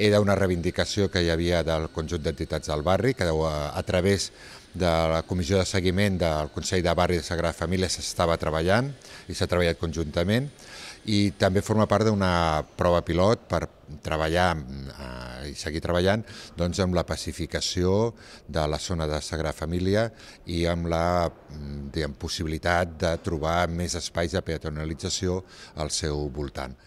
era una reivindicació que hi havia del conjunt d'entitats del barri, que eh, a, través de la comissió de seguiment del Consell de Barri de Sagrada Família s'estava treballant i s'ha treballat conjuntament i també forma part d'una prova pilot per treballar eh, i seguir treballant doncs, amb la pacificació de la zona de Sagrada Família i amb la mm, diguem, possibilitat de trobar més espais de peatonalització al seu voltant.